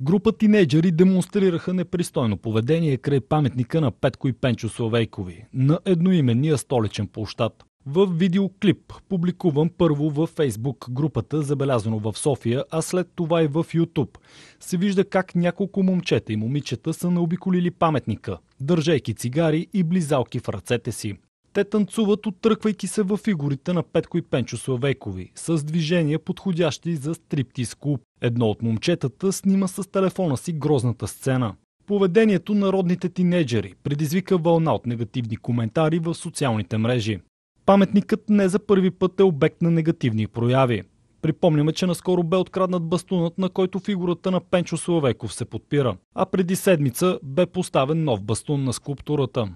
Група тинейджери демонстрираха непристойно поведение край паметника на Петко и Пенчо Славейкови на едноименния столичен площад. В видеоклип, публикуван първо във Фейсбук групата, забелязано в София, а след това и в Ютуб, се вижда как няколко момчета и момичета са наобиколили паметника, държейки цигари и близалки в ръцете си. Те танцуват, оттръквайки се във фигурите на Петко и Пенчо Славейкови, с движения подходящи за стриптиз клуб. Едно от момчетата снима с телефона си грозната сцена. Поведението на родните тинейджери предизвика вълна от негативни коментари в социалните мрежи. Паметникът не за първи път е обект на негативни прояви. Припомняме, че наскоро бе откраднат бастунът, на който фигурата на Пенчо Славейков се подпира, а преди седмица бе поставен нов бастун на скулптурата.